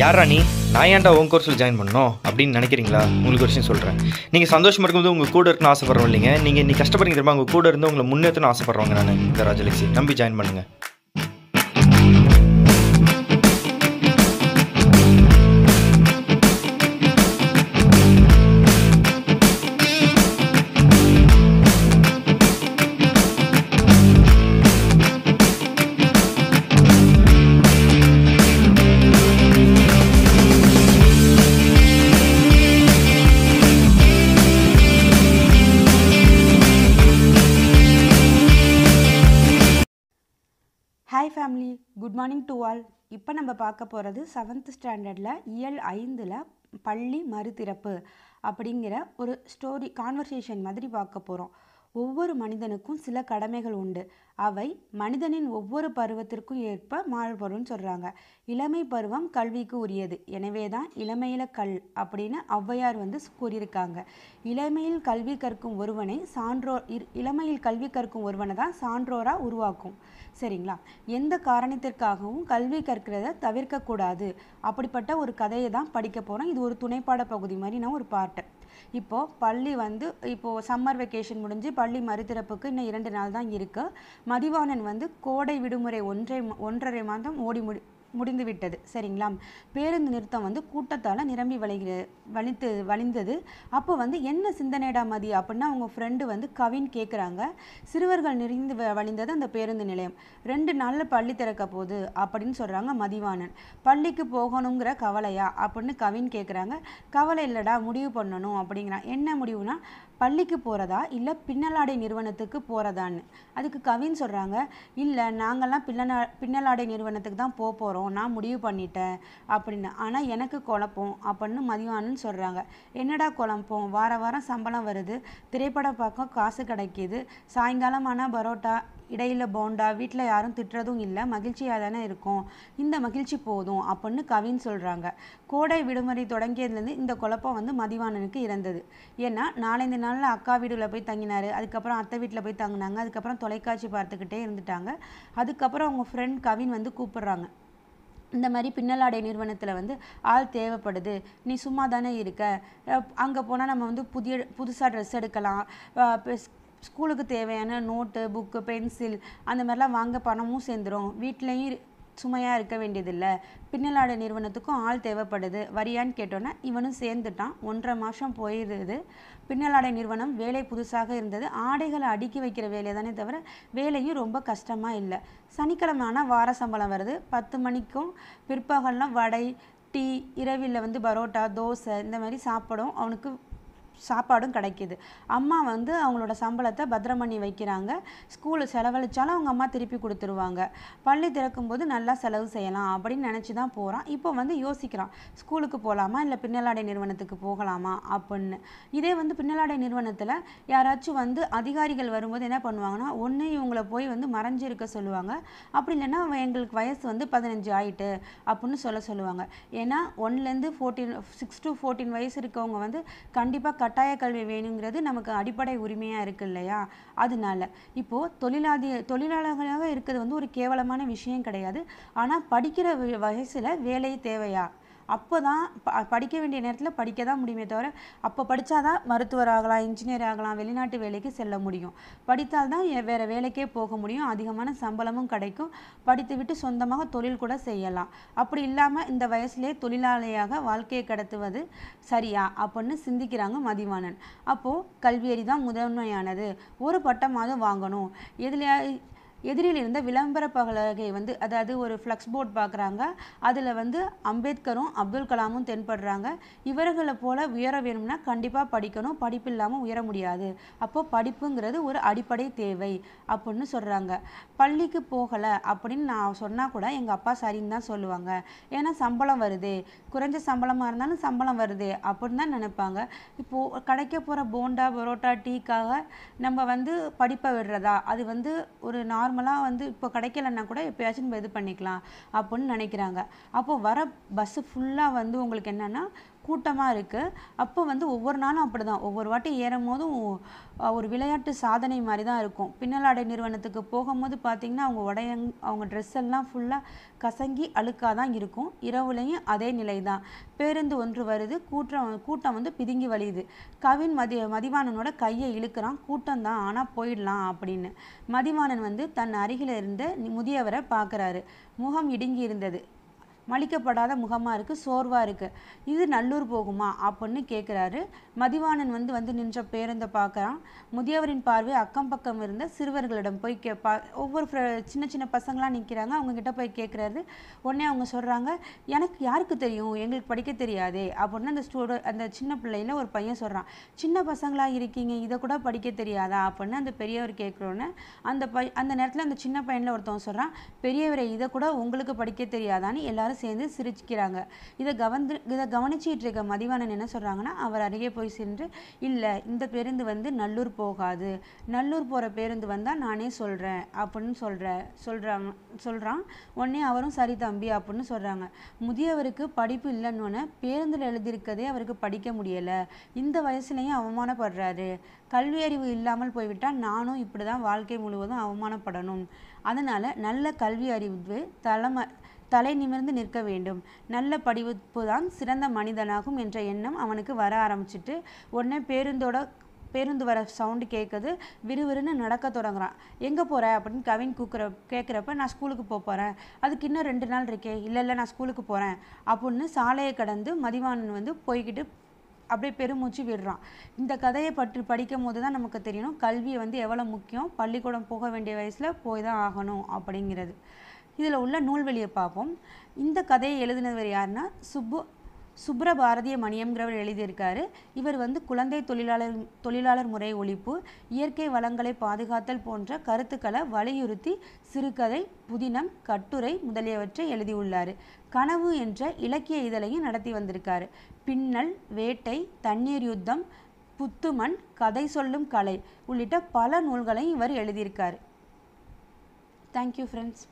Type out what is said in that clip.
யாரா நீ நான் ஏன்டா உன் கோர்ஸில் ஜாயின் பண்ணோம் அப்படின்னு நினைக்கிறீங்களா உங்களுக்கு ஒரு விஷயம் சொல்கிறேன் நீங்கள் சந்தோஷமாக இருக்கும்போது உங்கள் கூட இருக்கணும் ஆசைப்படுறோம் இல்லைங்க நீங்கள் நீ கஷ்டப்படுறீங்க தெரியுமா உங்கள் கூட இருந்து உங்களை முன்னேற்றணும் ஆசைப்படுறவங்க நான் இந்த ராஜலட்சுமி நம்பி ஜாயின் பண்ணுங்கள் family good morning to all இப்போ நம்ம பார்க்க போகிறது செவன்த் ஸ்டாண்டர்டில் இயல் ஐந்தில் பள்ளி மறுதிறப்பு அப்படிங்கிற ஒரு ஸ்டோரி கான்வர்சேஷன் மாதிரி பார்க்க போகிறோம் ஒவ்வொரு மனிதனுக்கும் சில கடமைகள் உண்டு அவை மனிதனின் ஒவ்வொரு பருவத்திற்கும் ஏற்ப மாறுபடும்னு சொல்கிறாங்க இளமை பருவம் கல்விக்கு உரியது எனவே தான் இளமையில கல் அப்படின்னு ஔவையார் வந்து கூறியிருக்காங்க இளமையில் கல்வி கற்கும் ஒருவனை சான்றோர் இளமையில் கல்வி கற்கும் ஒருவனை தான் சான்றோராக உருவாக்கும் சரிங்களா எந்த காரணத்திற்காகவும் கல்வி கற்கிறத தவிர்க்கக்கூடாது அப்படிப்பட்ட ஒரு கதையை தான் படிக்க போகிறோம் இது ஒரு துணைப்பாட பகுதி மாதிரி நான் ஒரு பாட்டு இப்போது பள்ளி வந்து இப்போது சம்மர் வெக்கேஷன் முடிஞ்சு பள்ளி மறுதிறப்புக்கு இன்னும் இரண்டு நாள் தான் இருக்குது மதிவாணன் வந்து கோடை விடுமுறை ஒன்றை ஒன்றரை மாதம் ஓடி முடி முடிந்துவிட்டது சரிங்களா பேருந்து நிறுத்தம் வந்து கூட்டத்தால் நிரம்பி வழிகிற வலித்து வலிந்தது அப்போ வந்து என்ன சிந்தனைடா மதி அப்படின்னா அவங்க ஃப்ரெண்டு வந்து கவின் கேட்குறாங்க சிறுவர்கள் நிறைந்து வழிந்தது அந்த பேருந்து நிலையம் ரெண்டு நாளில் பள்ளி திறக்க போகுது அப்படின்னு சொல்கிறாங்க மதிவாணன் பள்ளிக்கு போகணுங்கிற கவலையா அப்படின்னு கவின் கேட்குறாங்க கவலை இல்லைடா முடிவு பண்ணணும் அப்படிங்கிறான் என்ன முடிவுனா பள்ளிக்கு போகிறதா இல்லை பின்னலாடை நிறுவனத்துக்கு போகிறதான்னு அதுக்கு கவின் சொல்கிறாங்க இல்லை நாங்கள்லாம் பின்னலா பின்னலாடை நிறுவனத்துக்கு தான் போக போகிறோம் நான் முடிவு பண்ணிட்டேன் அப்படின்னு ஆனால் எனக்கு குழப்பம் அப்படின்னு மதிவானன் சொல்கிறாங்க என்னடா குழப்பம் வார வாரம் சம்பளம் வருது திரைப்படம் பார்க்க காசு கிடைக்கிது சாயங்காலம் ஆனால் பரோட்டா இடையில் போண்டா வீட்டில் யாரும் திட்டுறதும் இல்லை மகிழ்ச்சியாக தானே இருக்கும் இந்த மகிழ்ச்சி போதும் அப்படின்னு கவின் சொல்கிறாங்க கோடை விடுமுறை தொடங்கியதுலேருந்து இந்த குழப்பம் வந்து மதிவாணனுக்கு இருந்தது ஏன்னா நாலஞ்சு நாளில் அக்கா வீடுல போய் தங்கினார் அதுக்கப்புறம் அத்தை வீட்டில் போய் தங்கினாங்க அதுக்கப்புறம் தொலைக்காட்சி பார்த்துக்கிட்டே இருந்துட்டாங்க அதுக்கப்புறம் அவங்க ஃப்ரெண்ட் கவின் வந்து கூப்பிடுறாங்க இந்த மாதிரி பின்னலாடை நிறுவனத்தில் வந்து ஆள் தேவைப்படுது நீ சும்மா தானே இருக்க அங்கே போனால் நம்ம வந்து புதிய புதுசாக ட்ரெஸ் எடுக்கலாம் ஸ்கூலுக்கு தேவையான நோட்டு புக்கு பென்சில் அந்த மாதிரிலாம் வாங்க பணமும் சேர்ந்துடும் வீட்லேயும் சுமையாக இருக்க வேண்டியதில்லை பின்னலாடை நிறுவனத்துக்கும் ஆள் தேவைப்படுது வரியான்னு கேட்டோன்னே இவனும் சேர்ந்துட்டான் ஒன்றரை மாதம் போயிடுது பின்னலாடை நிறுவனம் வேலை புதுசாக இருந்தது ஆடைகளை அடுக்கி வைக்கிற வேலையை தானே தவிர வேலையும் ரொம்ப கஷ்டமாக இல்லை சனிக்கிழமை ஆனால் வார சம்பளம் வருது பத்து மணிக்கும் பிற்பகல்னால் வடை டீ இரவில் வந்து பரோட்டா தோசை இந்த மாதிரி சாப்பிடும் அவனுக்கு சாப்பாடும் கிடைக்கிது அம்மா வந்து அவங்களோட சம்பளத்தை பத்திரம் பண்ணி வைக்கிறாங்க ஸ்கூலு செலவழித்தாலும் அவங்க அம்மா திருப்பி கொடுத்துருவாங்க பள்ளி திறக்கும் போது நல்லா செலவு செய்யலாம் அப்படின்னு நினச்சி தான் போகிறான் இப்போ வந்து யோசிக்கிறான் ஸ்கூலுக்கு போகலாமா இல்லை பின்னலாடை நிறுவனத்துக்கு போகலாமா அப்படின்னு இதே வந்து பின்னலாடை நிறுவனத்தில் யாராச்சும் வந்து அதிகாரிகள் வரும்போது என்ன பண்ணுவாங்கன்னா ஒன்று இவங்களை போய் வந்து மறைஞ்சிருக்க சொல்லுவாங்க அப்படி இல்லைன்னா எங்களுக்கு வயசு வந்து பதினஞ்சு ஆயிட்டு அப்படின்னு சொல்ல சொல்லுவாங்க ஏன்னா ஒன்லேருந்து ஃபோர்டீன் சிக்ஸ் டு ஃபோர்டீன் வயசு இருக்கவங்க வந்து கண்டிப்பாக கட்டாய கல்வி வேணுங்கிறது நமக்கு அடிப்படை உரிமையாக இருக்குது இல்லையா அதனால இப்போது தொழிலாதி தொழிலாளர்களாக இருக்கிறது வந்து ஒரு கேவலமான விஷயம் கிடையாது ஆனால் படிக்கிற வயசில் வேலை தேவையா அப்போ தான் ப படிக்க வேண்டிய நேரத்தில் படிக்க தான் முடியுமே தவிர அப்போ படித்தா தான் மருத்துவர் ஆகலாம் இன்ஜினியர் ஆகலாம் வெளிநாட்டு வேலைக்கு செல்ல முடியும் படித்தால் தான் வேறு வேலைக்கே போக முடியும் அதிகமான சம்பளமும் கிடைக்கும் படித்து விட்டு சொந்தமாக தொழில் கூட செய்யலாம் அப்படி இல்லாமல் இந்த வயசுலேயே தொழிலாளியாக வாழ்க்கையை கடத்துவது சரியா அப்படின்னு சிந்திக்கிறாங்க மதிவாணன் அப்போது கல்வியறி தான் முதன்மையானது ஒரு பட்டமாவது வாங்கணும் எதுலையா எதிரில் இருந்த விளம்பர பகலகை வந்து அதாவது ஒரு ஃப்ளக்ஸ் போர்ட் பார்க்குறாங்க அதில் வந்து அம்பேத்கரும் அப்துல் கலாமும் தென்படுறாங்க இவர்களை போல் உயர வேணும்னா கண்டிப்பாக படிக்கணும் படிப்பு இல்லாமல் உயர முடியாது அப்போது படிப்புங்கிறது ஒரு அடிப்படை தேவை அப்படின்னு சொல்கிறாங்க பள்ளிக்கு போகலை அப்படின்னு நான் சொன்னால் கூட எங்கள் அப்பா சரின்னு தான் சொல்லுவாங்க ஏன்னா சம்பளம் வருது குறைஞ்ச சம்பளமாக இருந்தாலும் சம்பளம் வருது அப்படின்னு தான் நினைப்பாங்க இப்போது கிடைக்க போகிற போண்டா பரோட்டா டீக்காக நம்ம வந்து படிப்பை விடுறதா அது வந்து ஒரு நார் நார்மலாக வந்து இப்போ கிடைக்கலன்னா கூட எப்போயாச்சும் நம்ம இது பண்ணிக்கலாம் அப்படின்னு நினைக்கிறாங்க அப்போது வர பஸ்ஸு ஃபுல்லாக வந்து உங்களுக்கு என்னென்னா கூட்டமாக இருக்குது அப்போ வந்து ஒவ்வொரு நாளும் அப்படி தான் ஒவ்வொரு வாட்டி ஏறும் போதும் ஒரு விளையாட்டு சாதனை மாதிரி தான் இருக்கும் பின்னலாடை நிறுவனத்துக்கு போகும்போது பார்த்திங்கன்னா அவங்க உடையங் அவங்க ட்ரெஸ் எல்லாம் ஃபுல்லாக கசங்கி அழுக்காக தான் இருக்கும் இரவுலையும் அதே நிலை தான் பேருந்து ஒன்று வருது கூட்டம் கூட்டம் வந்து பிதுங்கி வழியுது கவின் மதி மதிவாணனோட கையை இழுக்கிறான் கூட்டம் தான் ஆனால் போயிடலாம் அப்படின்னு மதிவாணன் வந்து தன் அருகில் இருந்த முதியவரை பார்க்குறாரு முகம் இடுங்கி இருந்தது மலிக்கப்படாத முகமாக இருக்குது சோர்வாக இருக்குது இது நல்லூர் போகுமா அப்படின்னு கேட்குறாரு மதிவாணன் வந்து வந்து நின்ற பேருந்தை பார்க்குறான் முதியவரின் பார்வை அக்கம் பக்கம் இருந்த சிறுவர்களிடம் போய் கே பா ஒவ்வொரு சின்ன சின்ன பசங்களாம் நிற்கிறாங்க அவங்கக்கிட்ட போய் கேட்குறாரு உடனே அவங்க சொல்கிறாங்க எனக்கு யாருக்கு தெரியும் எங்களுக்கு படிக்க தெரியாதே அப்படின்னு அந்த ஸ்டூடெண்ட் அந்த சின்ன பிள்ளையில் ஒரு பையன் சொல்கிறான் சின்ன பசங்களாக இருக்கீங்க இதை கூட படிக்க தெரியாதா அப்படின்னு அந்த பெரியவர் கேட்குறோன்னே அந்த பை அந்த நேரத்தில் அந்த சின்ன பையனில் ஒருத்தவன் சொல்கிறான் பெரியவரை இதை கூட உங்களுக்கு படிக்க தெரியாதான்னு எல்லாரும் சேர்ந்து சிரிச்சுக்கிறாங்க இதை கவர்ந்து இதை கவனிச்சிட்டு இருக்க மதிவாணன் என்ன சொல்கிறாங்கன்னா அவர் அருகே போய் சென்று இல்லை இந்த பேருந்து வந்து நல்லூர் போகாது நல்லூர் போகிற பேருந்து வந்தால் நானே சொல்கிறேன் அப்படின்னு சொல்கிற சொல்கிறாங்க சொல்கிறான் உடனே அவரும் சரி தம்பி அப்படின்னு சொல்கிறாங்க முதியவருக்கு படிப்பு இல்லைன்னு பேருந்தில் எழுதியிருக்கதே அவருக்கு படிக்க முடியலை இந்த வயசுலேயும் அவமானப்படுறாரு கல்வி அறிவு இல்லாமல் போய்விட்டால் நானும் இப்படி தான் வாழ்க்கை முழுவதும் அவமானப்படணும் அதனால் நல்ல கல்வி அறிவு தலைமை தலை நிமிர்ந்து நிற்க வேண்டும் நல்ல படிப்பு தான் சிறந்த மனிதனாகும் என்ற எண்ணம் அவனுக்கு வர ஆரம்பிச்சிட்டு உடனே பேருந்தோட பேருந்து வர சவுண்டு கேட்குது விறுவிறுன்னு நடக்க தொடங்குறான் எங்கே போகிற அப்படின்னு கவின் கூக்குற கேட்குறப்ப நான் ஸ்கூலுக்கு போக போகிறேன் அதுக்கு இன்னும் ரெண்டு நாள் இருக்கே இல்லை இல்லை நான் ஸ்கூலுக்கு போகிறேன் அப்படின்னு சாலையை கடந்து மதிவானன் வந்து போய்கிட்டு அப்படியே பெருமூச்சு விடுறான் இந்த கதையை பற்றி படிக்கும் போது தான் நமக்கு தெரியணும் கல்வியை வந்து எவ்வளோ முக்கியம் பள்ளிக்கூடம் போக வேண்டிய வயசில் போய் தான் ஆகணும் அப்படிங்கிறது இதில் உள்ள நூல்வெளியை பார்ப்போம் இந்த கதையை எழுதினவர் யார்னா சுப்பு சுப்ரபாரதிய மணியம்ங்கிறவர் எழுதியிருக்காரு இவர் வந்து குழந்தை தொழிலாளர் தொழிலாளர் முறை ஒழிப்பு இயற்கை வளங்களை பாதுகாத்தல் போன்ற கருத்துக்களை வலியுறுத்தி சிறுகதை புதினம் கட்டுரை முதலியவற்றை எழுதியுள்ளார் கனவு என்ற இலக்கிய இதழையும் நடத்தி வந்திருக்காரு பின்னல் வேட்டை தண்ணீர் யுத்தம் புத்துமண் கதை சொல்லும் கலை உள்ளிட்ட பல நூல்களையும் இவர் எழுதியிருக்கார் தேங்க்யூ ஃப்ரெண்ட்ஸ்